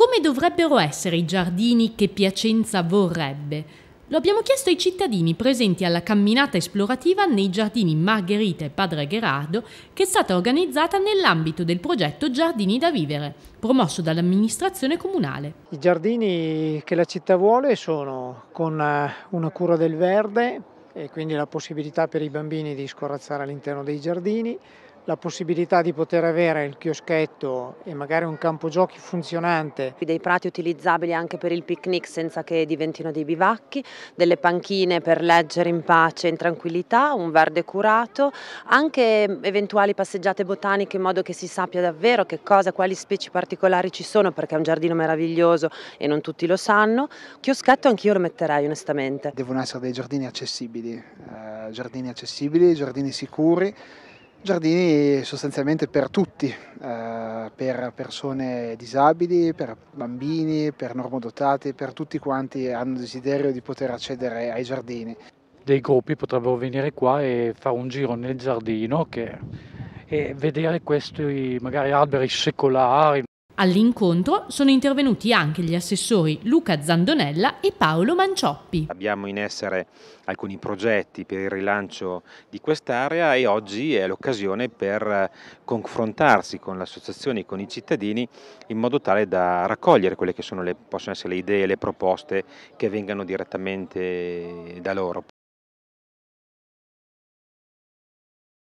come dovrebbero essere i giardini che Piacenza vorrebbe? Lo abbiamo chiesto ai cittadini presenti alla camminata esplorativa nei giardini Margherita e Padre Gherardo, che è stata organizzata nell'ambito del progetto Giardini da vivere, promosso dall'amministrazione comunale. I giardini che la città vuole sono con eh, una cura del verde e quindi la possibilità per i bambini di scorazzare all'interno dei giardini, la possibilità di poter avere il chioschetto e magari un campo giochi funzionante. Dei prati utilizzabili anche per il picnic senza che diventino dei bivacchi, delle panchine per leggere in pace e in tranquillità, un verde curato, anche eventuali passeggiate botaniche in modo che si sappia davvero che cosa, quali specie particolari ci sono perché è un giardino meraviglioso e non tutti lo sanno. Chioschetto anch'io lo metterei onestamente. Devono essere dei giardini accessibili, eh, giardini accessibili, giardini sicuri Giardini sostanzialmente per tutti, eh, per persone disabili, per bambini, per normodotati, per tutti quanti hanno desiderio di poter accedere ai giardini. Dei gruppi potrebbero venire qua e fare un giro nel giardino che, e vedere questi magari alberi secolari. All'incontro sono intervenuti anche gli assessori Luca Zandonella e Paolo Mancioppi. Abbiamo in essere alcuni progetti per il rilancio di quest'area e oggi è l'occasione per confrontarsi con l'associazione e con i cittadini in modo tale da raccogliere quelle che sono le, possono essere le idee, e le proposte che vengano direttamente da loro.